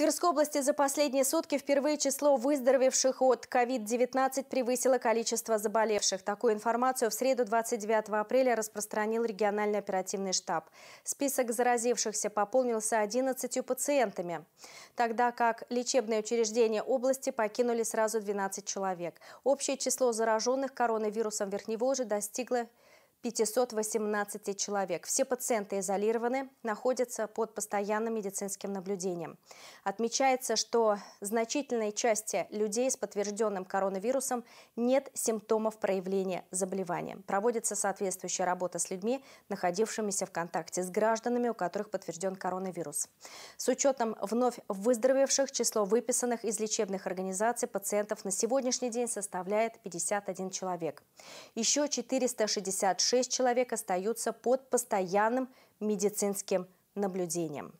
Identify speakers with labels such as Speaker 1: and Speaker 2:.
Speaker 1: Тверской области за последние сутки впервые число выздоровевших от COVID-19 превысило количество заболевших. Такую информацию в среду 29 апреля распространил региональный оперативный штаб. Список заразившихся пополнился 11 пациентами, тогда как лечебные учреждения области покинули сразу 12 человек. Общее число зараженных коронавирусом Верхневолжья достигло 518 человек. Все пациенты изолированы, находятся под постоянным медицинским наблюдением. Отмечается, что значительной части людей с подтвержденным коронавирусом нет симптомов проявления заболевания. Проводится соответствующая работа с людьми, находившимися в контакте с гражданами, у которых подтвержден коронавирус. С учетом вновь выздоровевших число выписанных из лечебных организаций пациентов на сегодняшний день составляет 51 человек. Еще 466 6 человек остаются под постоянным медицинским наблюдением.